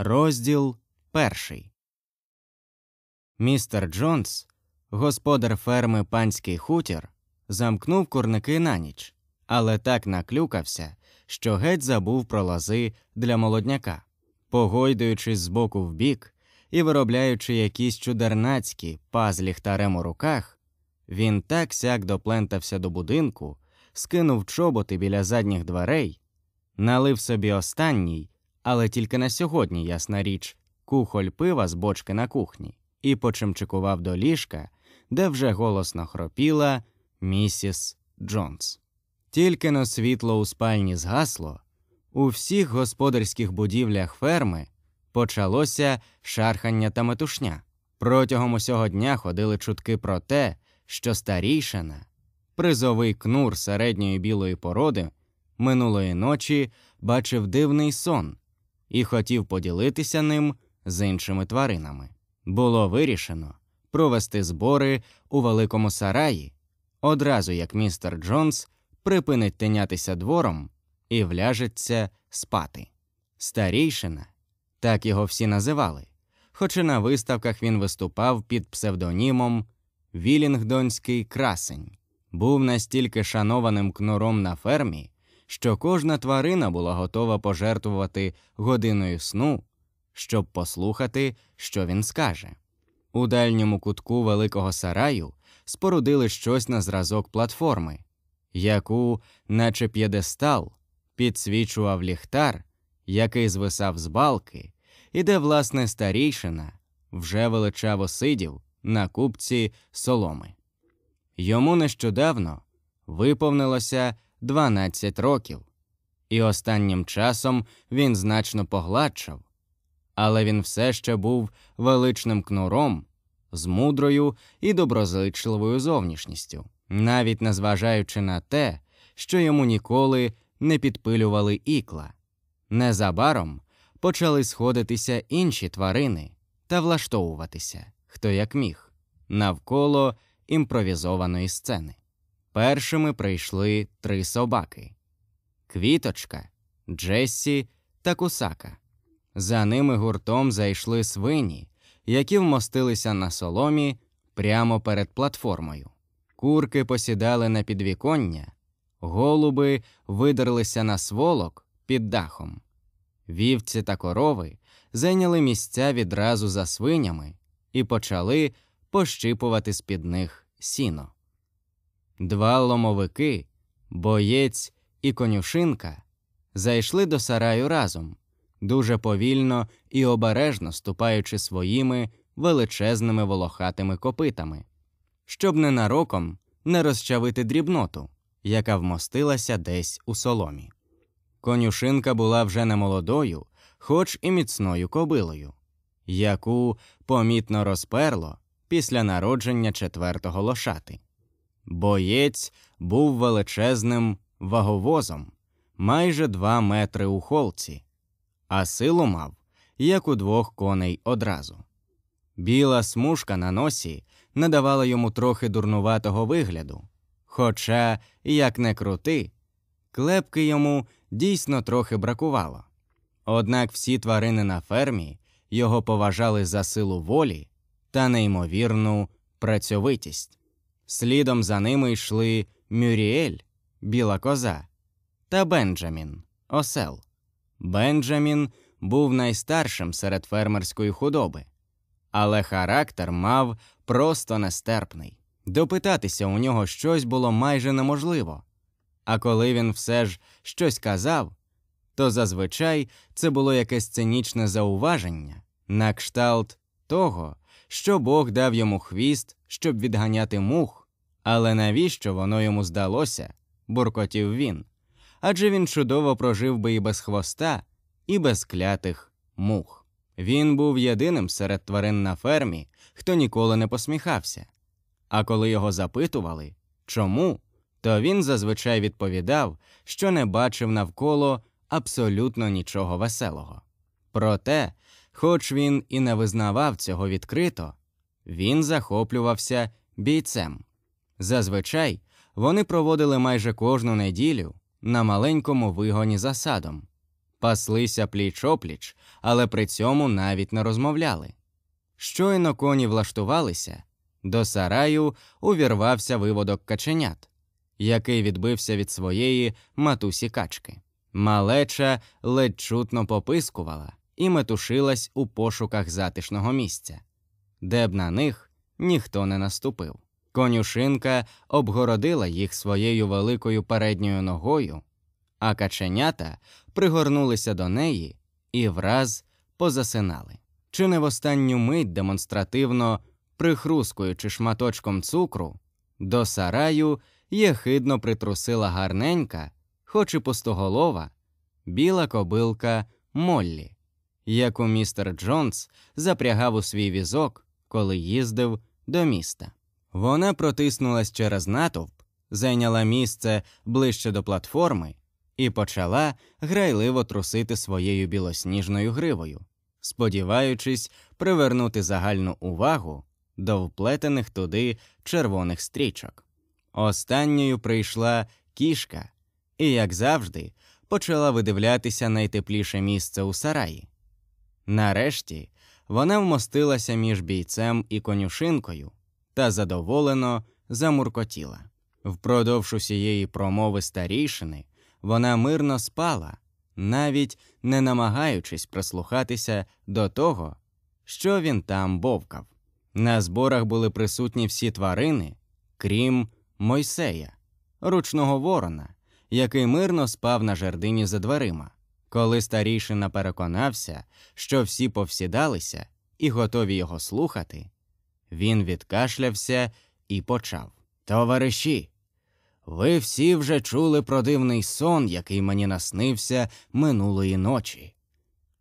Розділ перший. Містер Джонс, господар ферми панський хутір, замкнув курники на ніч, але так наклюкався, що геть забув про лази для молодняка, погойдуючись з боку в бік і виробляючи якісь чудернацькі пазліхтарем у руках, він так сяк доплентався до будинку, скинув чоботи біля задніх дверей, налив собі останній. Але тільки на сьогодні, ясна річ, кухоль пива з бочки на кухні, і почимчикував до ліжка, де вже голосно хропіла місіс Джонс. Тільки но світло у спальні згасло, у всіх господарських будівлях ферми почалося шархання та метушня. Протягом усього дня ходили чутки про те, що старішина, призовий кнур середньої білої породи, минулої ночі бачив дивний сон, і хотів поділитися ним з іншими тваринами. Було вирішено провести збори у великому сараї, одразу як містер Джонс припинить тинятися двором і вляжеться спати. Старійшина, так його всі називали, хоча на виставках він виступав під псевдонімом Вілінгдонський красень, був настільки шанованим кнуром на фермі, що кожна тварина була готова пожертвувати годиною сну, щоб послухати, що він скаже. У дальньому кутку великого сараю спорудили щось на зразок платформи, яку, наче п'єдестал, підсвічував ліхтар, який звисав з балки, і де, власне, старійшина вже величаво сидів на купці соломи. Йому нещодавно виповнилося 12 років, і останнім часом він значно погладшав, але він все ще був величним кнуром з мудрою і доброзичливою зовнішністю, навіть незважаючи на те, що йому ніколи не підпилювали ікла. Незабаром почали сходитися інші тварини та влаштовуватися, хто як міг, навколо імпровізованої сцени. Першими прийшли три собаки Квіточка, Джессі та Кусака. За ними гуртом зайшли свині, які вмостилися на соломі прямо перед платформою. Курки посідали на підвіконня, голуби видерлися на сволок під дахом. Вівці та корови зайняли місця відразу за свинями і почали пощипувати з під них сіно. Два ломовики, боєць і конюшинка зайшли до сараю разом, дуже повільно і обережно ступаючи своїми величезними волохатими копитами, щоб ненароком не розчавити дрібноту, яка вмостилася десь у соломі. Конюшинка була вже не молодою, хоч і міцною кобилою, яку помітно розперло після народження четвертого лошати. Боєць був величезним ваговозом, майже два метри у холці, а силу мав, як у двох коней одразу. Біла смужка на носі надавала йому трохи дурнуватого вигляду. Хоча, як не крути, клепки йому дійсно трохи бракувало. Однак всі тварини на фермі його поважали за силу волі та неймовірну працьовитість. Слідом за ними йшли Мюріель, Біла Коза та Бенджамін Осел. Бенджамін був найстаршим серед фермерської худоби, але характер мав просто нестерпний. Допитатися у нього щось було майже неможливо. А коли він все ж щось казав, то зазвичай це було якесь цинічне зауваження на кшталт того, що Бог дав йому хвіст щоб відганяти мух, але навіщо воно йому здалося, буркотів він. Адже він чудово прожив би і без хвоста, і без клятих мух. Він був єдиним серед тварин на фермі, хто ніколи не посміхався. А коли його запитували, чому, то він зазвичай відповідав, що не бачив навколо абсолютно нічого веселого. Проте, хоч він і не визнавав цього відкрито, він захоплювався бійцем. Зазвичай вони проводили майже кожну неділю на маленькому вигоні за садом, паслися пліч опліч, але при цьому навіть не розмовляли. Щойно коні влаштувалися, до сараю увірвався виводок каченят, який відбився від своєї матусі качки. Малеча ледь чутно попискувала і метушилась у пошуках затишного місця де б на них ніхто не наступив. Конюшинка обгородила їх своєю великою передньою ногою, а каченята пригорнулися до неї і враз позасинали. Чи не в останню мить демонстративно прихрускуючи шматочком цукру, до сараю єхидно притрусила гарненька, хоч і пустоголова, біла кобилка Моллі, яку містер Джонс запрягав у свій візок коли їздив до міста. Вона протиснулась через натовп, зайняла місце ближче до платформи і почала грайливо трусити своєю білосніжною гривою, сподіваючись привернути загальну увагу до вплетених туди червоних стрічок. Останньою прийшла кішка і, як завжди, почала видивлятися найтепліше місце у сараї. Нарешті вона вмостилася між бійцем і конюшинкою та задоволено замуркотіла. Впродовж усієї промови старішини вона мирно спала, навіть не намагаючись прислухатися до того, що він там бовкав. На зборах були присутні всі тварини, крім Мойсея, ручного ворона, який мирно спав на жердині за дверима. Коли старішина переконався, що всі повсідалися і готові його слухати, він відкашлявся і почав. Товариші, ви всі вже чули про дивний сон, який мені наснився минулої ночі.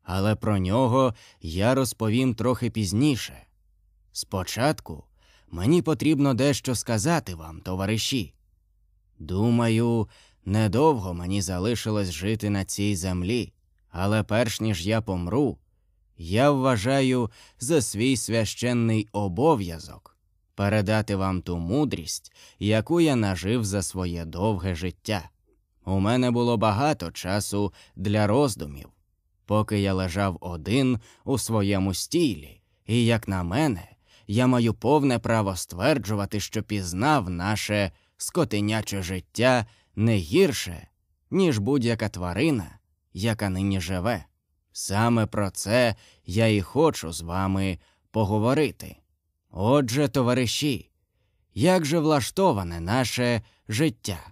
Але про нього я розповім трохи пізніше. Спочатку мені потрібно дещо сказати вам, товариші. Думаю, Недовго мені залишилось жити на цій землі, але перш ніж я помру, я вважаю за свій священний обов'язок передати вам ту мудрість, яку я нажив за своє довге життя. У мене було багато часу для роздумів, поки я лежав один у своєму стілі, і, як на мене, я маю повне право стверджувати, що пізнав наше скотиняче життя не гірше, ніж будь-яка тварина, яка нині живе. Саме про це я і хочу з вами поговорити. Отже, товариші, як же влаштоване наше життя?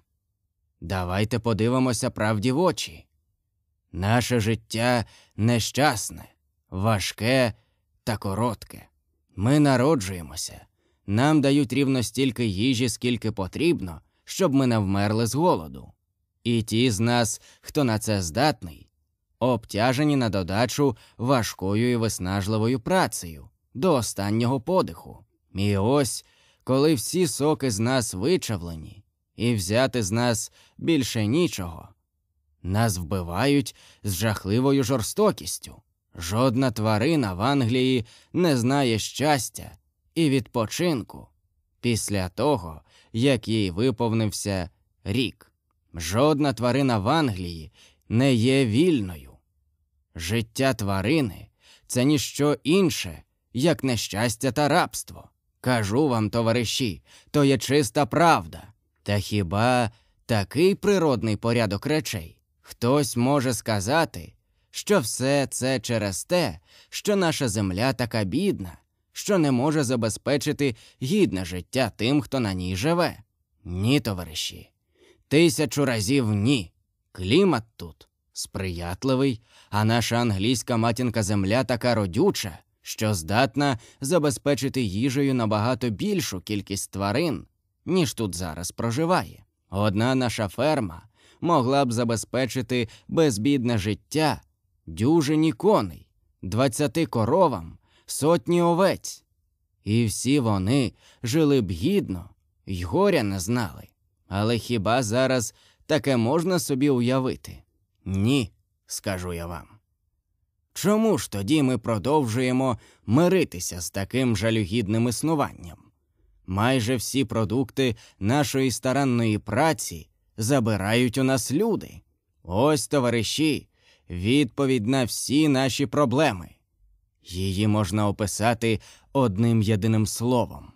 Давайте подивимося правді в очі. Наше життя нещасне, важке та коротке. Ми народжуємося, нам дають рівно стільки їжі, скільки потрібно, щоб ми не вмерли з голоду. І ті з нас, хто на це здатний, обтяжені на додачу важкою і виснажливою працею до останнього подиху. І ось коли всі соки з нас вичавлені, і взяти з нас більше нічого. Нас вбивають з жахливою жорстокістю. Жодна тварина в Англії не знає щастя і відпочинку. Після того, як їй виповнився рік. Жодна тварина в Англії не є вільною. Життя тварини це ніщо інше, як нещастя та рабство. Кажу вам, товариші, то є чиста правда. Та хіба такий природний порядок речей? Хтось може сказати, що все це через те, що наша земля така бідна, що не може забезпечити гідне життя тим, хто на ній живе. Ні, товариші. Тисячу разів ні. Клімат тут сприятливий, а наша англійська матінка земля така родюча, що здатна забезпечити їжею набагато більшу кількість тварин, ніж тут зараз проживає. Одна наша ферма могла б забезпечити безбідне життя дюжині коней, двадцяти коровам сотні овець. І всі вони жили б гідно й горя не знали. Але хіба зараз таке можна собі уявити? Ні, скажу я вам. Чому ж тоді ми продовжуємо миритися з таким жалюгідним існуванням? Майже всі продукти нашої старанної праці забирають у нас люди. Ось, товариші, відповідь на всі наші проблеми. Її можна описати одним єдиним словом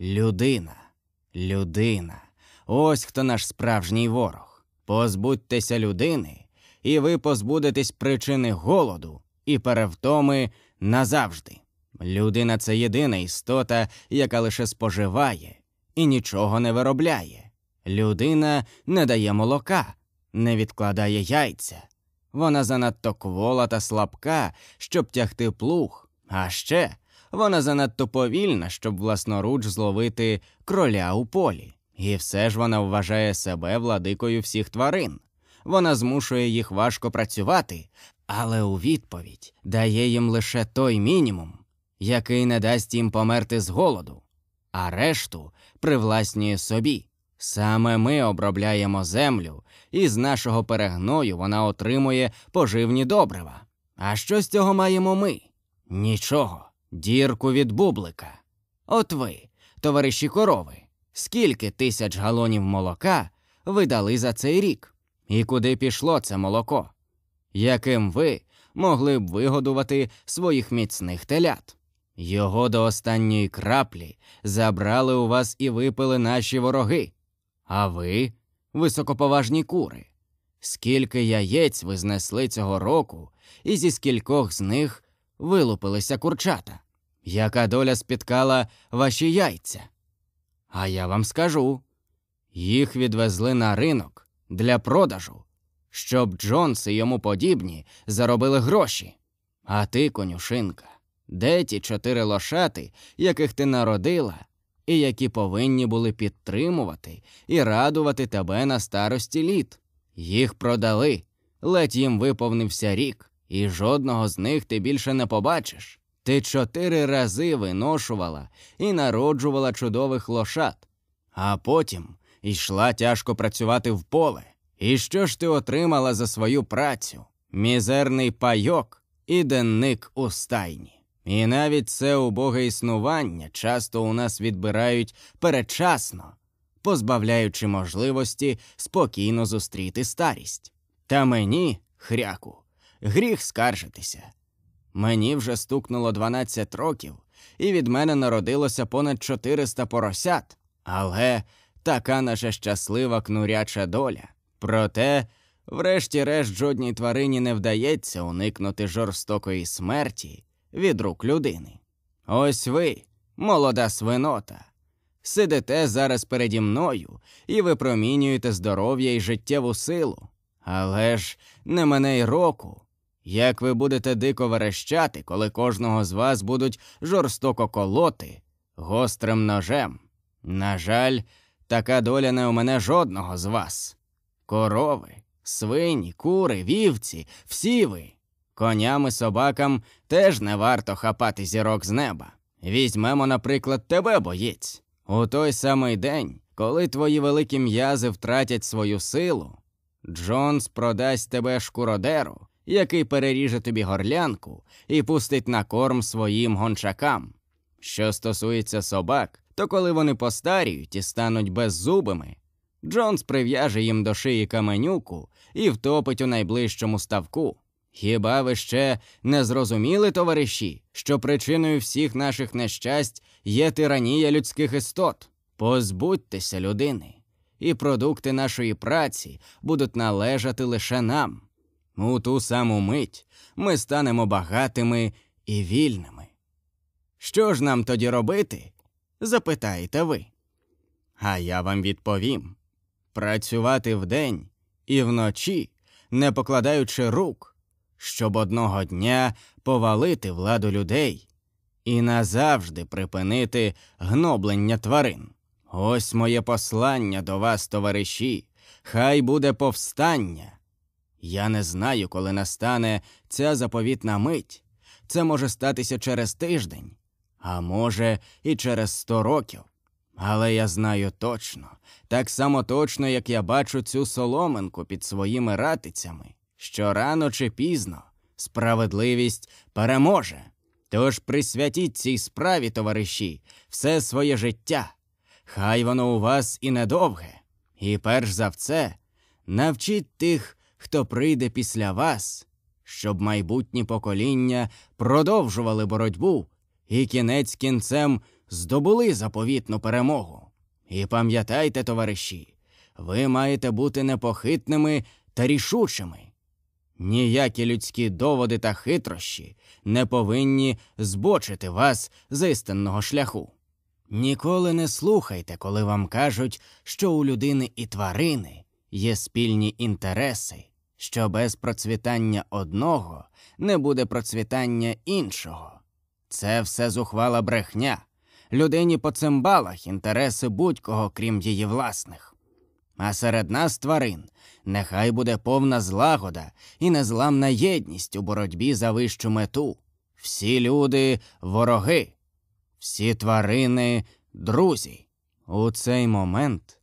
людина, людина. Ось хто наш справжній ворог. Позбудьтеся людини, і ви позбудетесь причини голоду і перевтоми назавжди. Людина це єдина істота, яка лише споживає і нічого не виробляє. Людина не дає молока, не відкладає яйця, вона занадто квола та слабка, щоб тягти плуг, а ще вона занадто повільна, щоб власноруч зловити кроля у полі. І все ж вона вважає себе владикою всіх тварин. Вона змушує їх важко працювати, але у відповідь дає їм лише той мінімум, який не дасть їм померти з голоду, а решту привласнює собі. Саме ми обробляємо землю, і з нашого перегною вона отримує поживні добрива. А що з цього маємо ми? Нічого, дірку від бублика. От ви, товариші корови, скільки тисяч галонів молока ви дали за цей рік, і куди пішло це молоко? Яким ви могли б вигодувати своїх міцних телят? Його до останньої краплі забрали у вас і випили наші вороги. А ви, високоповажні кури, скільки яєць ви знесли цього року, і зі скількох з них вилупилися курчата? Яка доля спіткала ваші яйця? А я вам скажу. Їх відвезли на ринок для продажу, щоб Джонс і йому подібні заробили гроші. А ти, конюшинка, де ті чотири лошати, яких ти народила і які повинні були підтримувати і радувати тебе на старості літ. Їх продали, ледь їм виповнився рік, і жодного з них ти більше не побачиш. Ти чотири рази виношувала і народжувала чудових лошад, а потім йшла тяжко працювати в поле. І що ж ти отримала за свою працю? Мізерний пайок і денник у стайні. І навіть це убоге існування часто у нас відбирають перечасно, позбавляючи можливості спокійно зустріти старість. Та мені, хряку, гріх скаржитися. Мені вже стукнуло 12 років, і від мене народилося понад 400 поросят. Але така наша щаслива кнуряча доля. Проте, врешті-решт, жодній тварині не вдається уникнути жорстокої смерті від рук людини. Ось ви, молода свинота, сидите зараз переді мною і випромінюєте здоров'я і життєву силу. Але ж не мене й року. Як ви будете дико верещати, коли кожного з вас будуть жорстоко колоти гострим ножем? На жаль, така доля не у мене жодного з вас. Корови, свині, кури, вівці, всі ви Коням і собакам теж не варто хапати зірок з неба. Візьмемо, наприклад, тебе, боєць. У той самий день, коли твої великі м'язи втратять свою силу, Джонс продасть тебе шкуродеру, який переріже тобі горлянку і пустить на корм своїм гончакам. Що стосується собак, то коли вони постаріють і стануть беззубими, Джонс прив'яже їм до шиї каменюку і втопить у найближчому ставку. Хіба ви ще не зрозуміли, товариші, що причиною всіх наших нещасть є тиранія людських істот? Позбудьтеся людини, і продукти нашої праці будуть належати лише нам. У ту саму мить ми станемо багатими і вільними. Що ж нам тоді робити? запитаєте ви. А я вам відповім працювати вдень і вночі, не покладаючи рук щоб одного дня повалити владу людей і назавжди припинити гноблення тварин. Ось моє послання до вас, товариші, хай буде повстання. Я не знаю, коли настане ця заповітна мить. Це може статися через тиждень, а може, і через сто років. Але я знаю точно, так само точно, як я бачу цю соломинку під своїми ратицями що рано чи пізно справедливість переможе. Тож присвятіть цій справі, товариші, все своє життя. Хай воно у вас і недовге. І перш за все, навчіть тих, хто прийде після вас, щоб майбутні покоління продовжували боротьбу і кінець кінцем здобули заповітну перемогу. І пам'ятайте, товариші, ви маєте бути непохитними та рішучими. Ніякі людські доводи та хитрощі не повинні збочити вас з істинного шляху. Ніколи не слухайте, коли вам кажуть, що у людини і тварини є спільні інтереси, що без процвітання одного не буде процвітання іншого. Це все зухвала брехня. Людині по цимбалах інтереси будь-кого, крім її власних а серед нас тварин. Нехай буде повна злагода і незламна єдність у боротьбі за вищу мету. Всі люди вороги, всі тварини друзі. У цей момент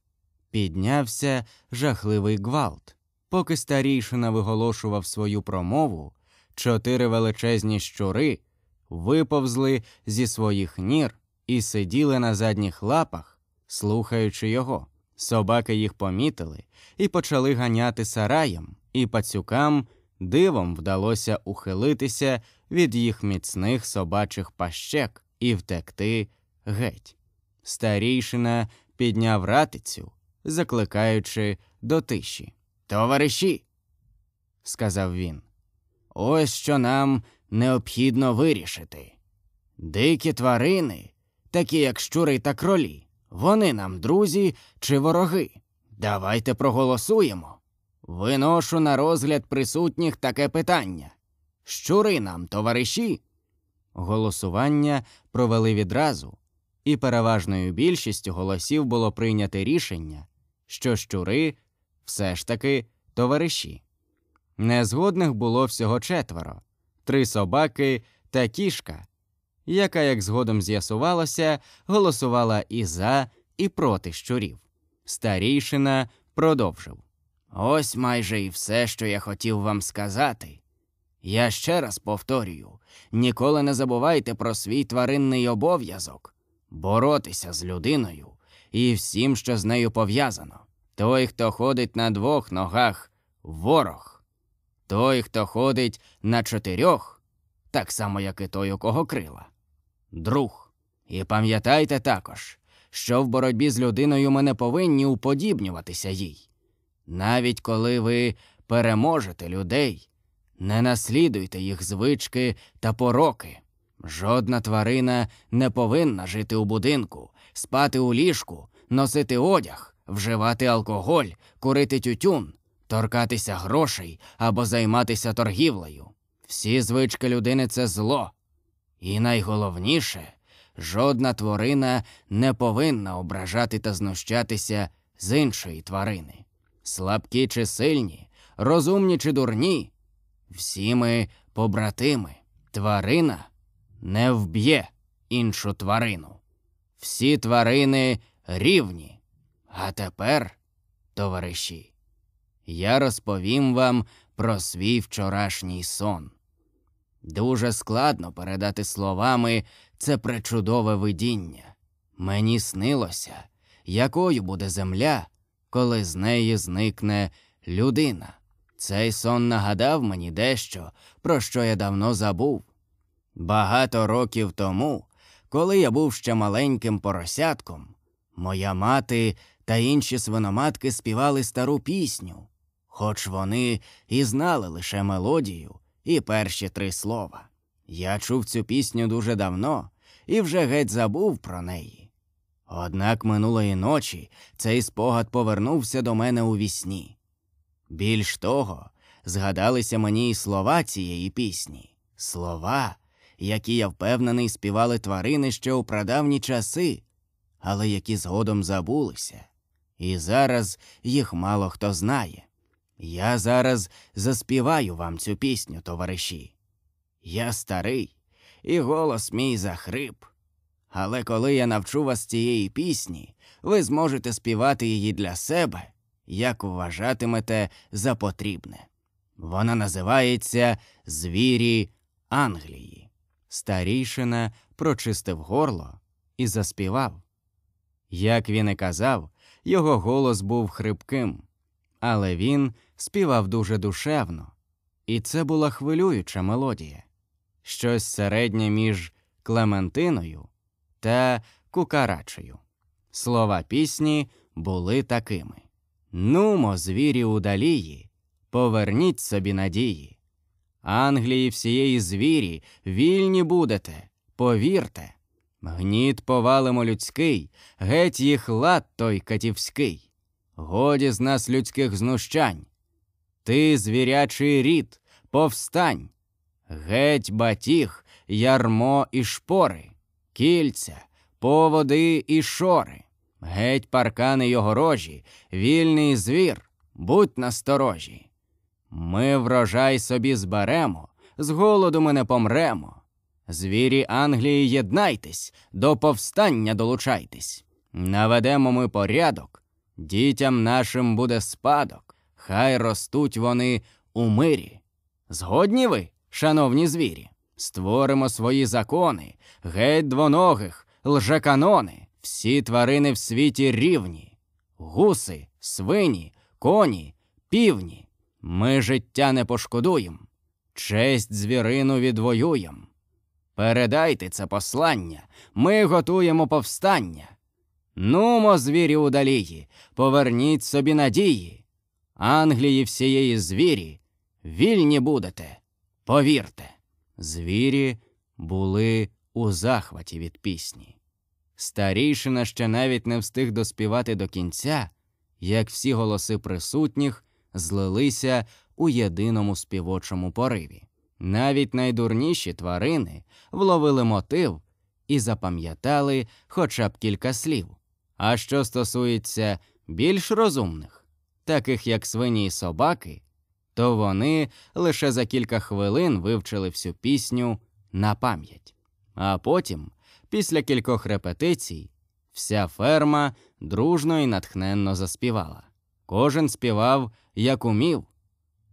піднявся жахливий гвалт. Поки старійшина виголошував свою промову, чотири величезні щури виповзли зі своїх нір і сиділи на задніх лапах, слухаючи його. Собаки їх помітили і почали ганяти сараєм, і пацюкам дивом вдалося ухилитися від їх міцних собачих пащек і втекти геть. Старійшина підняв ратицю, закликаючи до тиші. Товариші, сказав він, ось що нам необхідно вирішити. Дикі тварини, такі як щури та кролі. Вони нам друзі чи вороги. Давайте проголосуємо. Виношу на розгляд присутніх таке питання. Щури нам, товариші. Голосування провели відразу, і переважною більшістю голосів було прийнято рішення, що щури все ж таки товариші. Незгодних було всього четверо: три собаки та кішка, яка, як згодом з'ясувалося, голосувала і за, і проти щурів. Старійшина продовжив Ось майже і все, що я хотів вам сказати. Я ще раз повторюю ніколи не забувайте про свій тваринний обов'язок боротися з людиною і всім, що з нею пов'язано. Той, хто ходить на двох ногах, ворог. Той, хто ходить на чотирьох, так само, як і той, у кого крила друг. І пам'ятайте також, що в боротьбі з людиною ми не повинні уподібнюватися їй. Навіть коли ви переможете людей, не наслідуйте їх звички та пороки. Жодна тварина не повинна жити у будинку, спати у ліжку, носити одяг, вживати алкоголь, курити тютюн, торкатися грошей або займатися торгівлею. Всі звички людини це зло, і найголовніше, жодна тварина не повинна ображати та знущатися з іншої тварини. Слабкі чи сильні, розумні чи дурні. Всі ми побратими. Тварина не вб'є іншу тварину. Всі тварини рівні. А тепер, товариші, я розповім вам про свій вчорашній сон. Дуже складно передати словами це пречудове видіння. Мені снилося, якою буде земля, коли з неї зникне людина. Цей сон нагадав мені дещо, про що я давно забув. Багато років тому, коли я був ще маленьким поросятком, моя мати та інші свиноматки співали стару пісню, хоч вони і знали лише мелодію і перші три слова. Я чув цю пісню дуже давно і вже геть забув про неї. Однак минулої ночі цей спогад повернувся до мене у вісні. Більш того, згадалися мені і слова цієї пісні, слова, які, я впевнений, співали тварини ще у прадавні часи, але які згодом забулися, і зараз їх мало хто знає. Я зараз заспіваю вам цю пісню, товариші. Я старий, і голос мій захрип. Але коли я навчу вас цієї пісні, ви зможете співати її для себе, як вважатимете за потрібне. Вона називається Звірі Англії. Старійшина прочистив горло і заспівав. Як він і казав, його голос був хрипким але він співав дуже душевно, і це була хвилююча мелодія щось середнє між Клементиною та Кукарачею. Слова пісні були такими Нумо, звірі удалії, поверніть собі надії. Англії всієї звірі, вільні будете, повірте. Гніт повалимо людський, геть їх лад той катівський. Годі з нас людських знущань. Ти звірячий рід, повстань. Геть батіг, ярмо і шпори, кільця, поводи і шори, геть паркани й огорожі, вільний звір, будь насторожі. Ми врожай собі зберемо, з голоду ми не помремо. Звірі Англії, єднайтесь, до повстання долучайтесь. Наведемо ми порядок. Дітям нашим буде спадок, хай ростуть вони у мирі. Згодні ви, шановні звірі, створимо свої закони, геть двоногих, лжеканони, всі тварини в світі рівні, гуси, свині, коні, півні. Ми життя не пошкодуєм, честь звірину відвоюєм. Передайте це послання, ми готуємо повстання. Нумо, звірі удалії, поверніть собі надії. Англії всієї звірі, вільні будете, повірте. Звірі були у захваті від пісні. Старішина ще навіть не встиг доспівати до кінця, як всі голоси присутніх злилися у єдиному співочому пориві. Навіть найдурніші тварини вловили мотив і запам'ятали хоча б кілька слів. А що стосується більш розумних, таких як свині і собаки, то вони лише за кілька хвилин вивчили всю пісню на пам'ять. А потім, після кількох репетицій, вся ферма дружно і натхненно заспівала. Кожен співав, як умів.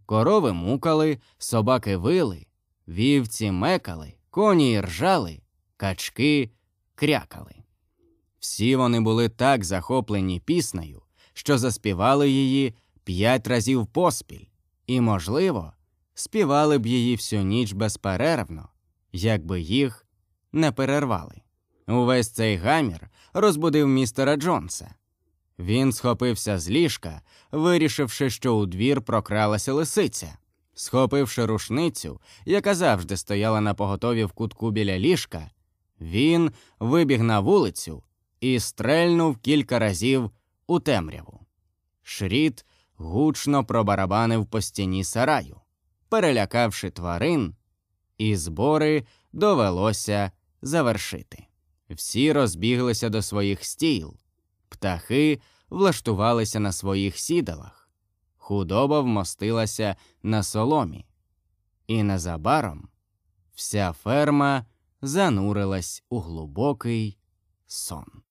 Корови мукали, собаки вили, вівці мекали, коні ржали, качки крякали. Всі вони були так захоплені піснею, що заспівали її п'ять разів поспіль, і, можливо, співали б її всю ніч безперервно, якби їх не перервали. Увесь цей гамір розбудив містера Джонса. Він схопився з ліжка, вирішивши, що у двір прокралася лисиця. Схопивши рушницю, яка завжди стояла на поготові в кутку біля ліжка, він вибіг на вулицю і стрельнув кілька разів у темряву. Шріт гучно пробарабанив по стіні сараю, перелякавши тварин, і збори довелося завершити. Всі розбіглися до своїх стіл, птахи влаштувалися на своїх сідалах, худоба вмостилася на соломі. І незабаром вся ферма занурилась у глибокий сон.